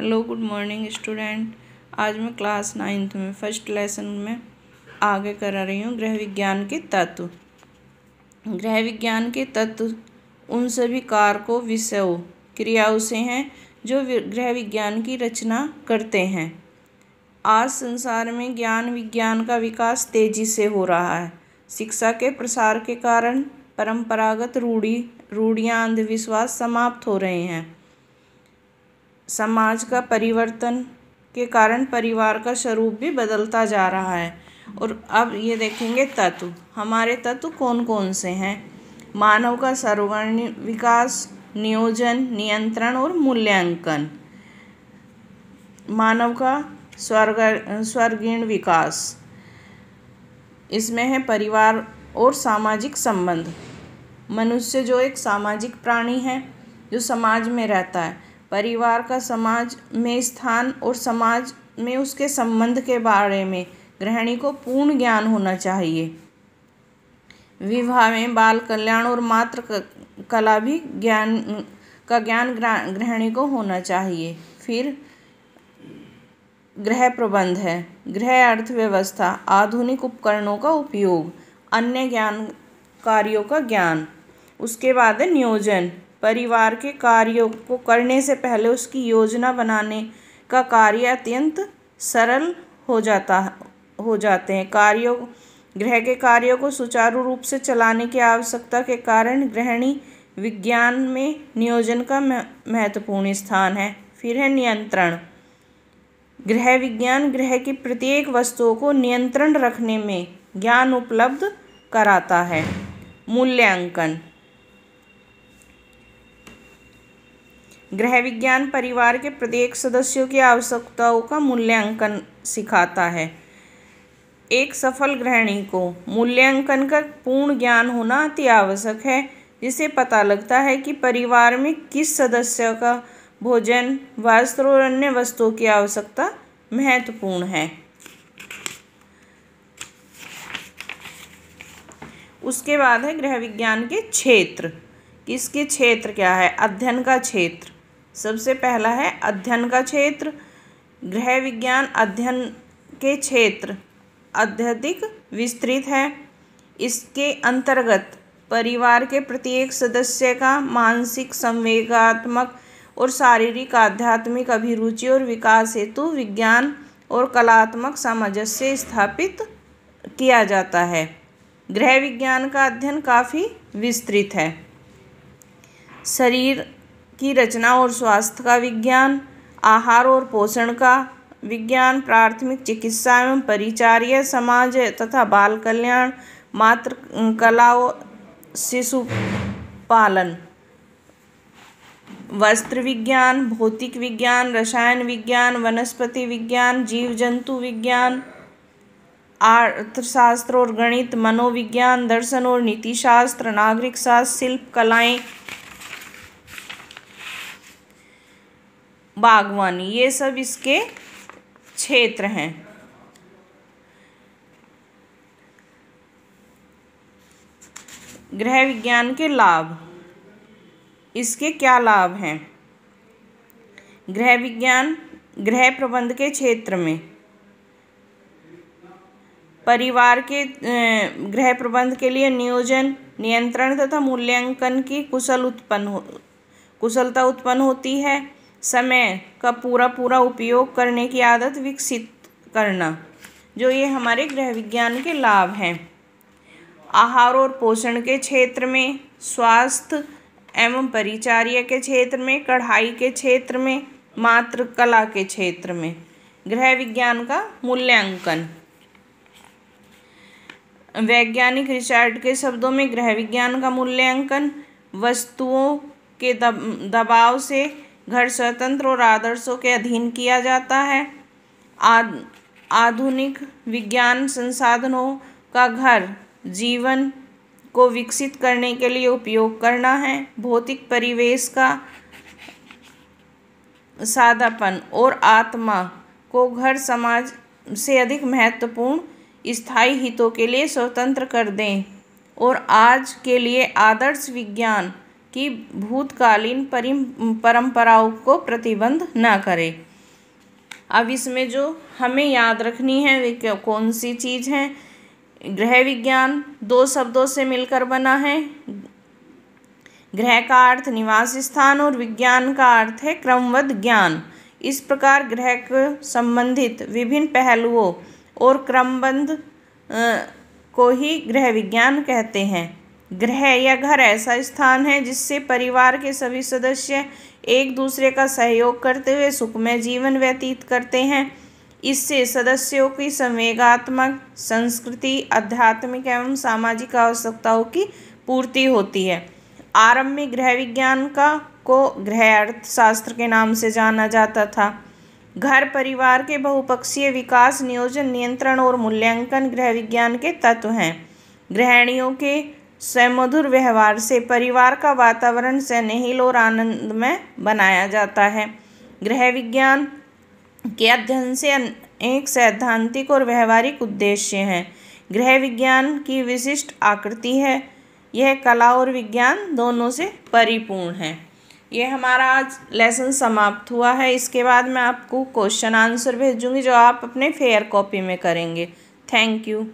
hello good morning student आज मैं class ninth में फर्स्ट लेसन में आगे करा रही हूँ गृह विज्ञान के तत्व गृह विज्ञान के तत्व उन सभी कारकों विषयों क्रियाओं से हैं जो गृह विज्ञान की रचना करते हैं आज संसार में ज्ञान विज्ञान का विकास तेजी से हो रहा है शिक्षा के प्रसार के कारण परंपरागत रूढ़ी रूढ़ियाँ अंधविश्वास समाप्त हो रहे हैं समाज का परिवर्तन के कारण परिवार का स्वरूप भी बदलता जा रहा है और अब ये देखेंगे तत्व हमारे तत्व कौन कौन से हैं मानव का सर्वण विकास नियोजन नियंत्रण और मूल्यांकन मानव का स्वर्ग स्वर्गीण विकास इसमें है परिवार और सामाजिक संबंध मनुष्य जो एक सामाजिक प्राणी है जो समाज में रहता है परिवार का समाज में स्थान और समाज में उसके संबंध के बारे में गृहिणी को पूर्ण ज्ञान होना चाहिए विवाह में बाल कल्याण और मात्र कला भी ज्ञान का ज्ञान गृहिणी को होना चाहिए फिर गृह प्रबंध है गृह अर्थव्यवस्था आधुनिक उपकरणों का उपयोग अन्य ज्ञान कार्यों का ज्ञान उसके बाद है नियोजन परिवार के कार्यों को करने से पहले उसकी योजना बनाने का कार्य अत्यंत सरल हो जाता हो जाते हैं कार्यों ग्रह के कार्यों को सुचारू रूप से चलाने की आवश्यकता के कारण ग्रहणी विज्ञान में नियोजन का महत्वपूर्ण स्थान है फिर है नियंत्रण ग्रह विज्ञान ग्रह की प्रत्येक वस्तुओं को नियंत्रण रखने में ज्ञान उपलब्ध कराता है मूल्यांकन गृह विज्ञान परिवार के प्रत्येक सदस्यों की आवश्यकताओं का मूल्यांकन सिखाता है एक सफल गृहिणी को मूल्यांकन का पूर्ण ज्ञान होना अति आवश्यक है जिसे पता लगता है कि परिवार में किस सदस्य का भोजन वस्त्र और अन्य वस्तुओं की आवश्यकता महत्वपूर्ण है उसके बाद है गृह विज्ञान के क्षेत्र किसके क्षेत्र क्या है अध्ययन का क्षेत्र सबसे पहला है अध्ययन का क्षेत्र गृह विज्ञान अध्ययन के क्षेत्र अत्यधिक विस्तृत है इसके अंतर्गत परिवार के प्रत्येक सदस्य का मानसिक संवेगात्मक और शारीरिक आध्यात्मिक अभिरुचि और विकास हेतु विज्ञान और कलात्मक सामंजस्य स्थापित किया जाता है गृह विज्ञान का अध्ययन काफ़ी विस्तृत है शरीर की रचना और स्वास्थ्य का विज्ञान आहार और पोषण का विज्ञान प्राथमिक चिकित्सा एवं परिचार्य समाज तथा बाल कल्याण मात्र कला और शिशु पालन वस्त्र विज्ञान भौतिक विज्ञान रसायन विज्ञान वनस्पति विज्ञान जीव जंतु विज्ञान अर्थशास्त्र और गणित मनोविज्ञान दर्शन और नीतिशास्त्र नागरिक शास्त्र शिल्प कलाएं बागवानी ये सब इसके क्षेत्र हैं ग्रह विज्ञान के लाभ इसके क्या लाभ हैं गृह विज्ञान ग्रह प्रबंध के क्षेत्र में परिवार के ग्रह प्रबंध के लिए नियोजन नियंत्रण तथा मूल्यांकन की कुशल उत्पन्न कुशलता उत्पन्न होती है समय का पूरा पूरा उपयोग करने की आदत विकसित करना जो ये हमारे गृह विज्ञान के लाभ हैं आहार और पोषण के क्षेत्र में स्वास्थ्य एवं परिचार्य के क्षेत्र में कढ़ाई के क्षेत्र में मात्र कला के क्षेत्र में गृह विज्ञान का मूल्यांकन वैज्ञानिक रिचार्ड के शब्दों में गृह विज्ञान का मूल्यांकन वस्तुओं के दबाव से घर स्वतंत्र और आदर्शों के अधीन किया जाता है आधुनिक विज्ञान संसाधनों का घर जीवन को विकसित करने के लिए उपयोग करना है भौतिक परिवेश का सादापन और आत्मा को घर समाज से अधिक महत्वपूर्ण स्थायी हितों के लिए स्वतंत्र कर दें और आज के लिए आदर्श विज्ञान कि भूतकालीन परंपराओं को प्रतिबंध ना करे अब इसमें जो हमें याद रखनी है वे कौन सी चीज़ है ग्रह विज्ञान दो शब्दों से मिलकर बना है ग्रह का अर्थ निवास स्थान और विज्ञान का अर्थ है क्रमवद्ध ज्ञान इस प्रकार ग्रह के संबंधित विभिन्न पहलुओं और क्रमबंध को ही ग्रह विज्ञान कहते हैं गृह या घर ऐसा स्थान है जिससे परिवार के सभी सदस्य एक दूसरे का सहयोग करते हुए सुखमय जीवन व्यतीत करते हैं इससे सदस्यों की संवेगात्मक संस्कृति आध्यात्मिक एवं सामाजिक आवश्यकताओं की पूर्ति होती है आरंभ में गृह विज्ञान का को गृह अर्थशास्त्र के नाम से जाना जाता था घर परिवार के बहुपक्षीय विकास नियोजन नियंत्रण और मूल्यांकन गृह विज्ञान के तत्व हैं ग्रहणियों के समुदुर व्यवहार से परिवार का वातावरण स्नेहिल और आनंदमय बनाया जाता है गृह विज्ञान के अध्ययन से एक सैद्धांतिक और व्यवहारिक उद्देश्य हैं गृह विज्ञान की विशिष्ट आकृति है यह कला और विज्ञान दोनों से परिपूर्ण है यह हमारा आज लेसन समाप्त हुआ है इसके बाद मैं आपको क्वेश्चन आंसर भेजूंगी जो आप अपने फेयर कॉपी में करेंगे थैंक यू